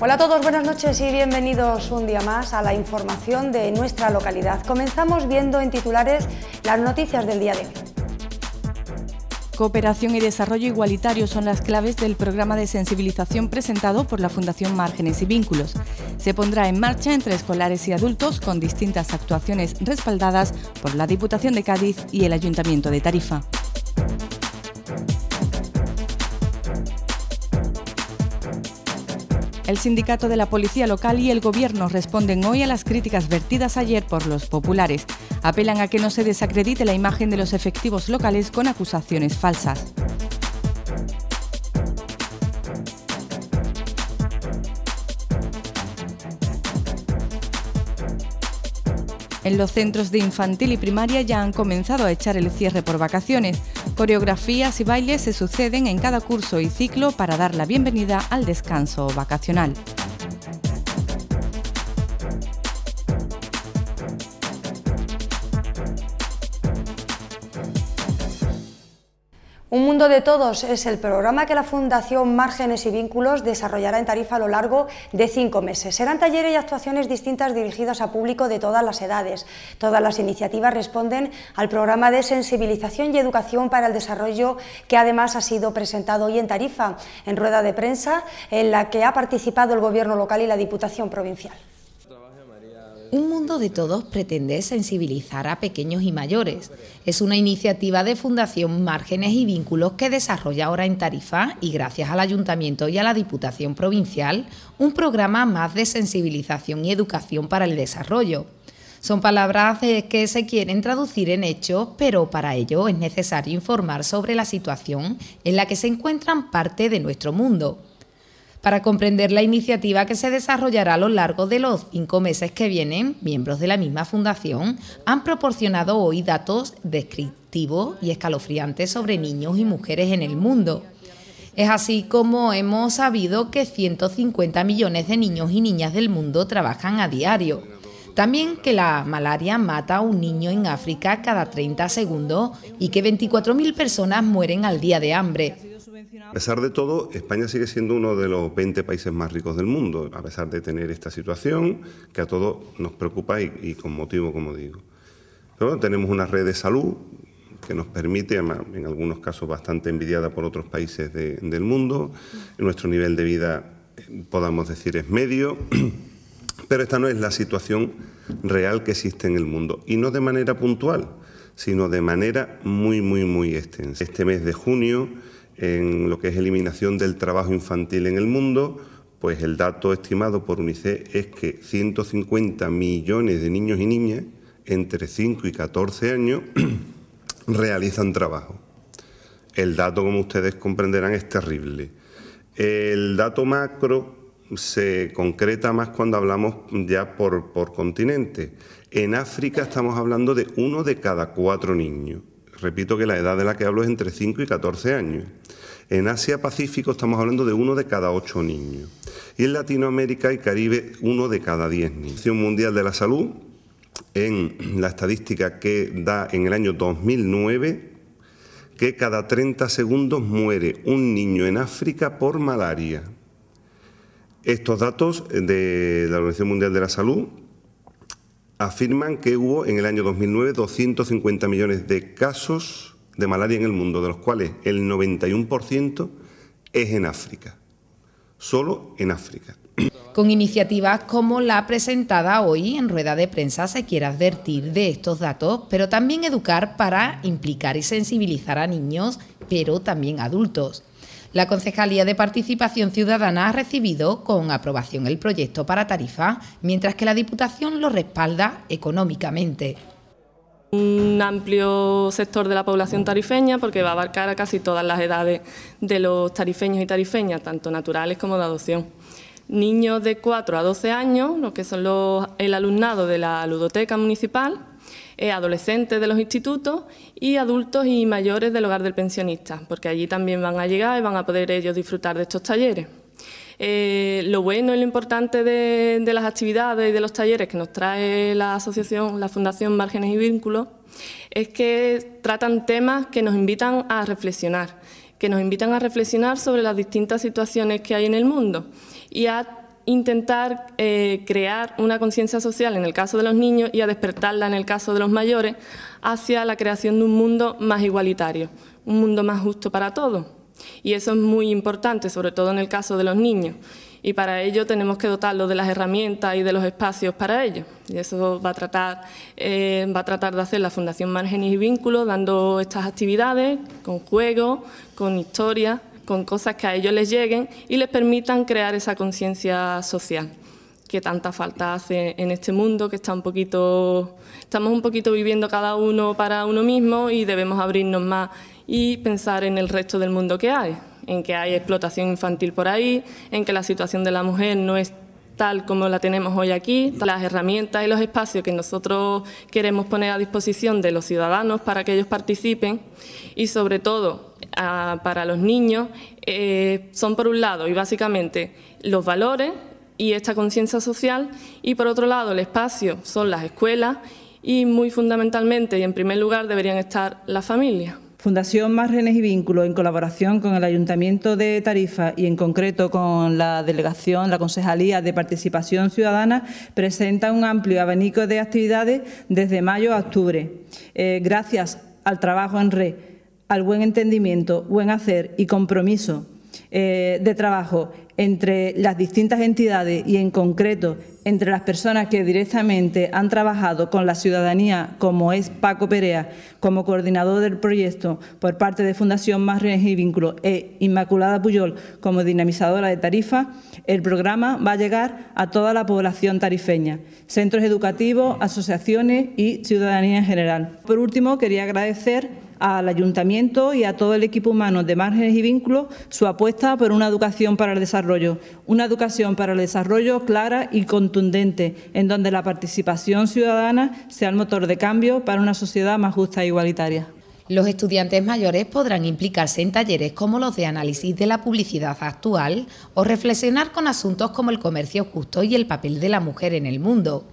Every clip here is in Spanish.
Hola a todos, buenas noches y bienvenidos un día más a la información de nuestra localidad. Comenzamos viendo en titulares las noticias del día de hoy. Cooperación y desarrollo igualitario son las claves del programa de sensibilización presentado por la Fundación Márgenes y Vínculos. Se pondrá en marcha entre escolares y adultos con distintas actuaciones respaldadas por la Diputación de Cádiz y el Ayuntamiento de Tarifa. El sindicato de la policía local y el gobierno responden hoy a las críticas vertidas ayer por los populares. Apelan a que no se desacredite la imagen de los efectivos locales con acusaciones falsas. En los centros de infantil y primaria ya han comenzado a echar el cierre por vacaciones. Coreografías y bailes se suceden en cada curso y ciclo para dar la bienvenida al descanso vacacional. segundo de Todos es el programa que la Fundación Márgenes y Vínculos desarrollará en Tarifa a lo largo de cinco meses. Serán talleres y actuaciones distintas dirigidas a público de todas las edades. Todas las iniciativas responden al programa de sensibilización y educación para el desarrollo que además ha sido presentado hoy en Tarifa, en rueda de prensa en la que ha participado el Gobierno local y la Diputación Provincial. Un Mundo de Todos pretende sensibilizar a pequeños y mayores. Es una iniciativa de Fundación Márgenes y Vínculos que desarrolla ahora en Tarifa y gracias al Ayuntamiento y a la Diputación Provincial un programa más de sensibilización y educación para el desarrollo. Son palabras que se quieren traducir en hechos, pero para ello es necesario informar sobre la situación en la que se encuentran parte de nuestro mundo para comprender la iniciativa que se desarrollará a lo largo de los cinco meses que vienen, miembros de la misma fundación han proporcionado hoy datos descriptivos y escalofriantes sobre niños y mujeres en el mundo. Es así como hemos sabido que 150 millones de niños y niñas del mundo trabajan a diario. También que la malaria mata a un niño en África cada 30 segundos y que 24.000 personas mueren al día de hambre. A pesar de todo, España sigue siendo uno de los 20 países más ricos del mundo, a pesar de tener esta situación que a todos nos preocupa y, con motivo, como digo. Pero tenemos una red de salud que nos permite, en algunos casos bastante envidiada por otros países del mundo, nuestro nivel de vida, podamos decir, es medio, pero esta no es la situación real que existe en el mundo, y no de manera puntual, sino de manera muy, muy, muy extensa. Este mes de junio en lo que es eliminación del trabajo infantil en el mundo, pues el dato estimado por UNICEF es que 150 millones de niños y niñas entre 5 y 14 años realizan trabajo. El dato, como ustedes comprenderán, es terrible. El dato macro se concreta más cuando hablamos ya por, por continente. En África estamos hablando de uno de cada cuatro niños. Repito que la edad de la que hablo es entre 5 y 14 años. En Asia Pacífico estamos hablando de uno de cada ocho niños. Y en Latinoamérica y Caribe, uno de cada diez niños. La Mundial de la Salud, en la estadística que da en el año 2009, que cada 30 segundos muere un niño en África por malaria. Estos datos de la Organización Mundial de la Salud afirman que hubo en el año 2009 250 millones de casos de malaria en el mundo, de los cuales el 91% es en África, solo en África. Con iniciativas como la presentada hoy en rueda de prensa se quiere advertir de estos datos, pero también educar para implicar y sensibilizar a niños, pero también adultos. La Concejalía de Participación Ciudadana ha recibido con aprobación el proyecto para tarifa, mientras que la Diputación lo respalda económicamente. Un amplio sector de la población tarifeña porque va a abarcar a casi todas las edades de los tarifeños y tarifeñas, tanto naturales como de adopción. Niños de 4 a 12 años, los que son el alumnado de la ludoteca municipal, adolescentes de los institutos y adultos y mayores del hogar del pensionista, porque allí también van a llegar y van a poder ellos disfrutar de estos talleres. Eh, lo bueno y lo importante de, las actividades y de los talleres que nos trae la asociación, la Fundación Márgenes y Vínculos, es que tratan temas que nos invitan a reflexionar, que nos invitan a reflexionar sobre las distintas situaciones que hay en el mundo y a intentar eh, crear una conciencia social en el caso de los niños y a despertarla en el caso de los mayores hacia la creación de un mundo más igualitario, un mundo más justo para todos. Y eso es muy importante, sobre todo en el caso de los niños. Y para ello tenemos que dotarlos de las herramientas y de los espacios para ello. Y eso va a tratar, eh, va a tratar de hacer la Fundación Márgenes y Vínculos, dando estas actividades con juegos, con historias con cosas que a ellos les lleguen y les permitan crear esa conciencia social que tanta falta hace en este mundo, que está un poquito, estamos un poquito viviendo cada uno para uno mismo y debemos abrirnos más y pensar en el resto del mundo que hay, en que hay explotación infantil por ahí, en que la situación de la mujer no es tal como la tenemos hoy aquí, las herramientas y los espacios que nosotros queremos poner a disposición de los ciudadanos para que ellos participen y sobre todo ah, para los niños eh, son por un lado y básicamente los valores y esta conciencia social y por otro lado el espacio son las escuelas y muy fundamentalmente y en primer lugar deberían estar las familias. Fundación Más y Vínculos, en colaboración con el Ayuntamiento de Tarifa y en concreto con la Delegación, la Concejalía de Participación Ciudadana, presenta un amplio abanico de actividades desde mayo a octubre. Eh, gracias al trabajo en red, al buen entendimiento, buen hacer y compromiso eh, de trabajo entre las distintas entidades y en concreto entre las personas que directamente han trabajado con la ciudadanía, como es Paco Perea, como coordinador del proyecto por parte de Fundación Rienes y Vínculos e Inmaculada Puyol como dinamizadora de tarifa, el programa va a llegar a toda la población tarifeña, centros educativos, asociaciones y ciudadanía en general. Por último, quería agradecer al Ayuntamiento y a todo el equipo humano de Márgenes y Vínculos su apuesta por una educación para el desarrollo, una educación para el desarrollo clara y contundente, en donde la participación ciudadana sea el motor de cambio para una sociedad más justa e igualitaria. Los estudiantes mayores podrán implicarse en talleres como los de análisis de la publicidad actual o reflexionar con asuntos como el comercio justo y el papel de la mujer en el mundo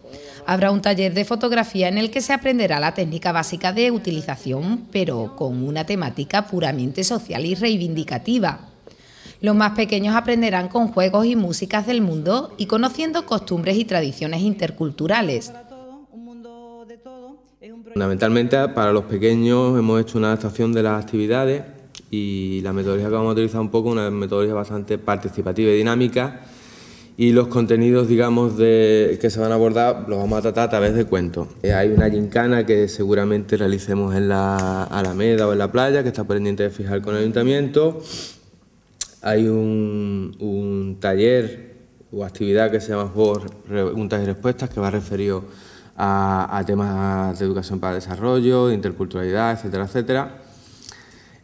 habrá un taller de fotografía en el que se aprenderá la técnica básica de utilización, pero con una temática puramente social y reivindicativa. Los más pequeños aprenderán con juegos y músicas del mundo y conociendo costumbres y tradiciones interculturales. Fundamentalmente para los pequeños hemos hecho una adaptación de las actividades y la metodología que vamos a utilizar un poco una metodología bastante participativa y dinámica y los contenidos, digamos, de, que se van a abordar los vamos a tratar a través de cuentos. Eh, hay una gincana que seguramente realicemos en la Alameda o en la playa, que está pendiente de fijar con el ayuntamiento. Hay un, taller o actividad que se llama Juegos, Preguntas y Respuestas, que va referido a, a temas de educación para el desarrollo, interculturalidad, etcétera, etcétera.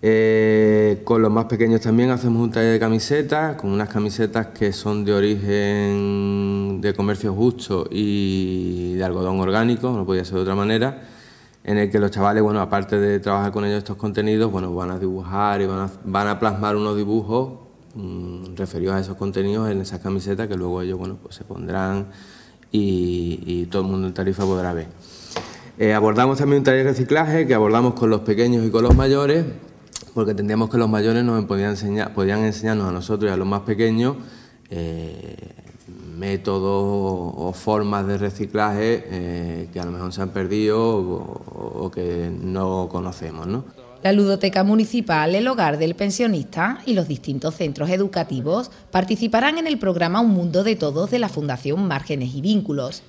Eh, con los más pequeños también hacemos un taller de camisetas, con unas camisetas que son de origen de comercio justo y de algodón orgánico, no podía ser de otra manera, en el que los chavales, bueno, aparte de trabajar con ellos estos contenidos, bueno, van a dibujar y van a, plasmar unos dibujos mm, referidos a esos contenidos en esas camisetas que luego ellos, bueno, pues se pondrán y, todo el mundo en tarifa podrá ver. Eh, abordamos también un taller de reciclaje que abordamos con los pequeños y con los mayores porque entendíamos que los mayores nos podían, podían enseñarnos a nosotros y a los más pequeños eh, métodos o formas de reciclaje eh, que a lo mejor se han perdido o, que no conocemos. La ludoteca municipal, el hogar del pensionista y los distintos centros educativos participarán en el programa Un Mundo de Todos de la Fundación Márgenes y Vínculos.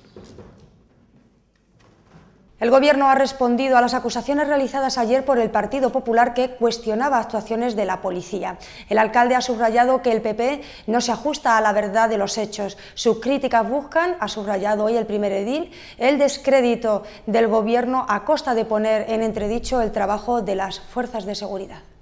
El Gobierno ha respondido a las acusaciones realizadas ayer por el Partido Popular que cuestionaba actuaciones de la policía. El alcalde ha subrayado que el PP no se ajusta a la verdad de los hechos. Sus críticas buscan, ha subrayado hoy el primer edil, el descrédito del Gobierno a costa de poner en entredicho el trabajo de las fuerzas de seguridad.